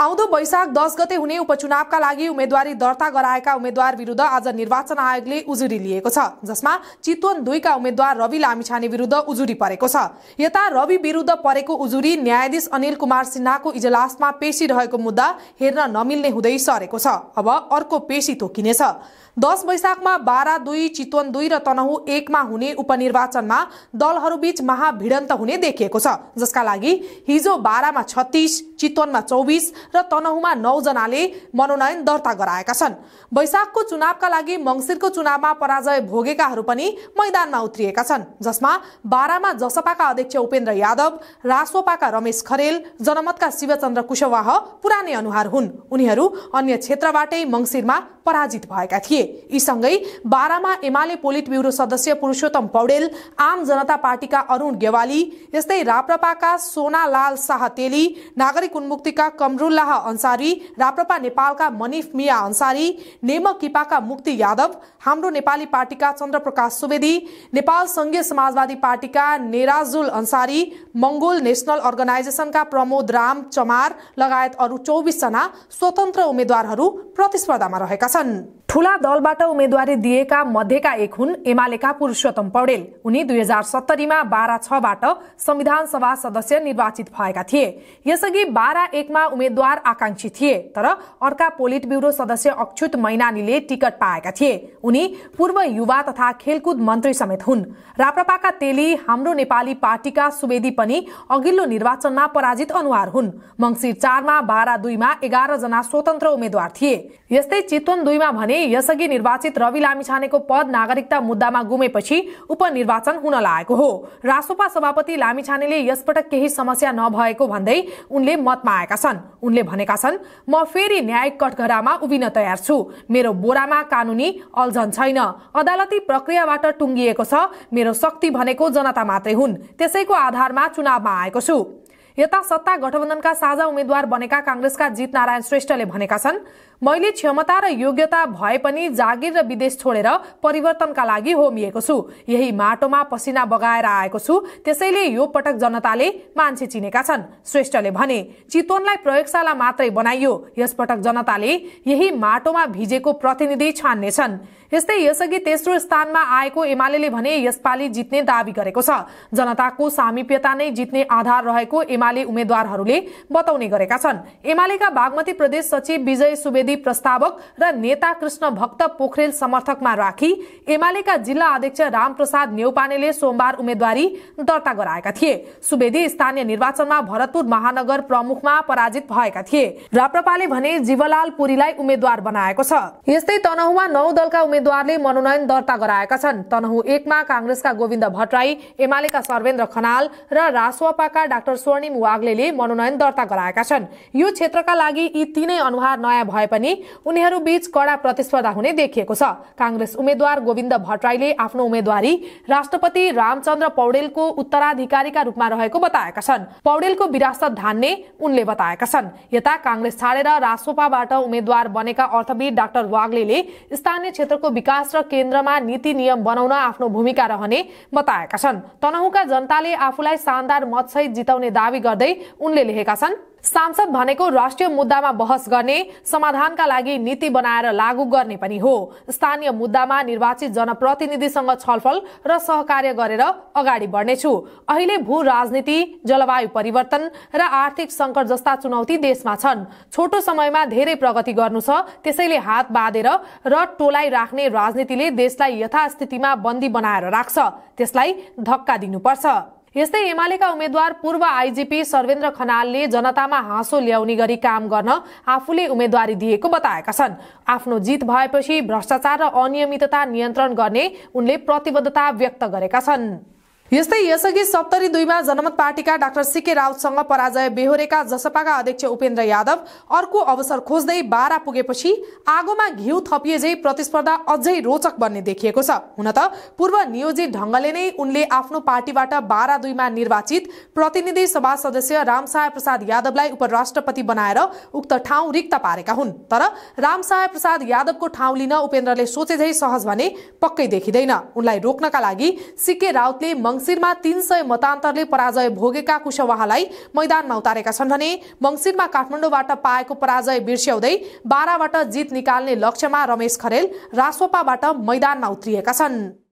आउँदो वैशाख दस गते हुने उपचुनावका लागि उम्मेद्वारी दर्ता गराएका उम्मेद्वार विरुद्ध आज निर्वाचन आयोगले उजुरी लिएको छ जसमा चितवन दुईका उम्मेद्वार रवि लामिछाने विरुद्ध उजुरी परेको छ यता रवि विरुद्ध परेको उजुरी न्यायाधीश अनिल कुमार सिन्हाको इजलासमा पेशी रहेको मुद्दा हेर्न नमिल्ने हुँदै सरेको छ अब अर्को पेशी तोकिनेछ दस वैशाखमा बाह्र दुई चितवन दुई र तनहु एकमा हुने उपनिर्वाचनमा दलहरूबीच महाभिडन्त हुने देखिएको छ जसका लागि हिजो बाह्रमा छत्तीस चितवनमा चौबिस र तनहुमा नौजनाले मनोनयन दर्ता गराएका छन् वैशाखको चुनावका लागि मङ्सिरको चुनावमा पराजय भोगेकाहरू पनि मैदानमा उत्रिएका छन् जसमा बाह्रमा जसपाका अध्यक्ष उपेन्द्र यादव रासोपाका रमेश खरेल जनमतका शिवचन्द्र कुशवाह पुरानै अनुहार हुन् उनीहरू अन्य क्षेत्रबाटै मङ्सिरमा पराजित भएका थिए यी सँगै बाह्रमा एमाले पोलिट ब्युरो सदस्य पुरुषोत्तम पौडेल आम जनता पार्टीका अरूण गेवाली यस्तै राप्रपाका सोनालाल शाह तेली नागरिक उन्मुक्तिका कमरुल अब्दुल्लाह अन्सारी राप्रपा नेपालका मनिफ मिया अन्सारी नेमक किपाका मुक्ति यादव हाम्रो नेपाली पार्टीका चन्द्रप्रकाश सुवेदी नेपाल संघीय समाजवादी पार्टीका नेराजुल अन्सारी मंगोल नेसनल अर्गनाइजेसनका प्रमोद राम चमार लगायत अरू चौबिसजना स्वतन्त्र उम्मेद्वारहरू प्रतिस्पर्धामा रहेका छन् ठूला दलबाट उम्मेद्वारी दिएका मध्येका एक हुन् एमालेका पुरुषोत्तम पौडेल उनी दुई हजार सत्तरीमा बाह्र छबाट संविधान सभा सदस्य निर्वाचित भएका थिए यसअघि बाह्र एकमा उम्मेद्वार आकांक्षी थिए तर अर्का पोलिट ब्युरो सदस्य अक्षुत मैनानीले टिकट पाएका थिए उनी पूर्व युवा तथा खेलकुद मन्त्री समेत हुन् राप्रपाका तेली हाम्रो नेपाली पार्टीका सुवेदी पनि अघिल्लो निर्वाचनमा पराजित अनुहार हुन् मंगिर चारमा बाह्र दुईमा जना स्वतन्त्र उम्मेद्वार थिए यस्तै चितवन दुईमा भने यसअघि निर्वाचित रवि लामिछानेको पद नागरिकता मुद्दामा गुमेपछि उपनिर्वाचन हुन लागेको हो रासोपा सभापति लामिछानेले यसपटक केही समस्या नभएको भन्दै उनले मतमा आएका छन् उनले भनेका छन् म फेरि न्यायिक कठघरामा उभिन तयार छु मेरो बोरामा कानुनी अल्झन छैन अदालती प्रक्रियाबाट टुङ्गिएको छ मेरो शक्ति भनेको जनता मात्रै हुन् त्यसैको आधारमा चुनावमा आएको छु यता सत्ता गठबन्धनका साझा उम्मेद्वार बनेका काङ्ग्रेसका जितनारायण श्रेष्ठले भनेका छन् मैले क्षमता र योग्यता भए पनि जागिर र विदेश छोडेर परिवर्तनका लागि होमिएको छु यही माटोमा पसिना बगाएर आएको छु त्यसैले यो पटक जनताले मान्छे चिनेका छन् श्रेष्ठले भने चितवनलाई प्रयोगशाला मात्रै बनाइयो यसपटक जनताले यही माटोमा भिजेको प्रतिनिधि छान्नेछन् यस्तै यसअघि तेस्रो स्थानमा आएको एमाले भने यसपालि जित्ने दावी गरेको छ जनताको सामिप्यता नै जित्ने आधार रहेको एमाले उम्मेद्वारहरूले बताउने गरेका छन् एमालेका बागमती प्रदेश सचिव विजय सुवेदी प्रस्तावक र नेता कृष्ण भक्त पोखरेल समर्थकमा राखी एमालेका जिल्ला अध्यक्ष रामप्रसाद नेौपानेले सोमबार उम्मेद्वारी दर्ता गराएका थिए सुवेदी स्थानीय निर्वाचनमा भरतपुर महानगर प्रमुखमा पराजित भएका थिए राप्रपाले भने जीवलाल पुरीलाई उम्मेद्वार बनाएको छ यस्तै तनहुमा नौ दलका उम्मेद्वार उम्मेद्वारले मनोनयन दर्ता गराएका छन् तनहु एकमा काङ्ग्रेसका गोविन्द भट्टराई एमालेका सर्वेन्द्र खनाल र रासोपाका डाक्टर स्वर्णिम वाग्लेले मनोनयन दर्ता गराएका छन् यो क्षेत्रका लागि यी तीनै अनुहार नयाँ भए पनि उनीहरू बीच कडा प्रतिस्पर्धा हुने देखिएको छ काङ्ग्रेस उम्मेद्वार गोविन्द भट्टराईले आफ्नो उम्मेद्वारी राष्ट्रपति रामचन्द्र पौडेलको उत्तराधिकारीका रूपमा रहेको बताएका छन् पौडेलको विरासत धान्ने उनले बताएका छन् यता काङ्ग्रेस छाडेर रासोपाबाट उम्मेद्वार बनेका अर्थविद डाक्टर वाग्ले स्थानीय क्षेत्रको विकास र केन्द्रमा नीति नियम बनाउन आफ्नो भूमिका रहने बताएका छन् तनहुका जनताले आफूलाई शानदार मतसहित जिताउने दावी गर्दै उनले लेखेका छन् सांसद भनेको राष्ट्रिय मुद्दामा बहस गर्ने समाधानका लागि नीति बनाएर लागू गर्ने पनि हो स्थानीय मुद्दामा निर्वाचित जनप्रतिनिधिसँग छलफल र सहकार्य गरेर अगाडि बढ्नेछु अहिले भू राजनीति जलवायु परिवर्तन र आर्थिक संकट जस्ता चुनौती देशमा छन् छोटो समयमा धेरै प्रगति गर्नु छ त्यसैले हात बाँधेर र टोलाइ राख्ने राजनीतिले देशलाई यथास्थितिमा बन्दी बनाएर राख्छ त्यसलाई धक्का दिनुपर्छ यस्तै एमालेका उम्मेद्वार पूर्व आईजीपी सर्वेन्द्र खनालले जनतामा हाँसो ल्याउने गरी काम गर्न आफूले उम्मेद्वारी दिएको बताएका छन् आफ्नो जित भएपछि भ्रष्टाचार र अनियमितता नियन्त्रण गर्ने उनले प्रतिबद्धता व्यक्त गरेका छन् यस्तै यसअघि सप्तरी दुईमा जनमत पार्टीका डाक्टर सिके राउतसँग पराजय बेहोरेका जसपाका अध्यक्ष उपेन्द्र यादव अर्को अवसर खोज्दै बाह्र पुगेपछि आगोमा घिउ थपिएझै प्रतिस्पर्धा अझै रोचक बन्ने देखिएको छ हुन त पूर्व नियोजित ढंगले नै उनले आफ्नो पार्टीबाट बाह्र दुईमा निर्वाचित प्रतिनिधि सभा सदस्य रामसाय प्रसाद यादवलाई उपराष्ट्रपति बनाएर उक्त ठाउँ रिक्त पारेका हुन् तर रामसाय प्रसाद यादवको ठाउँ लिन उपेन्द्रले सोचेझै सहज भने पक्कै देखिँदैन उनलाई रोक्नका लागि सिके राउतले मङ्स मङ्सिरमा तीन सय मतान्तरले पराजय भोगेका कुशवाहालाई मैदानमा उतारेका छन् भने मङ्सिरमा काठमाडौँबाट पाएको पराजय बिर्स्याउँदै बाह्रबाट जित निकाल्ने लक्ष्यमा रमेश खरेल रासोपाबाट मैदानमा उत्रिएका छन्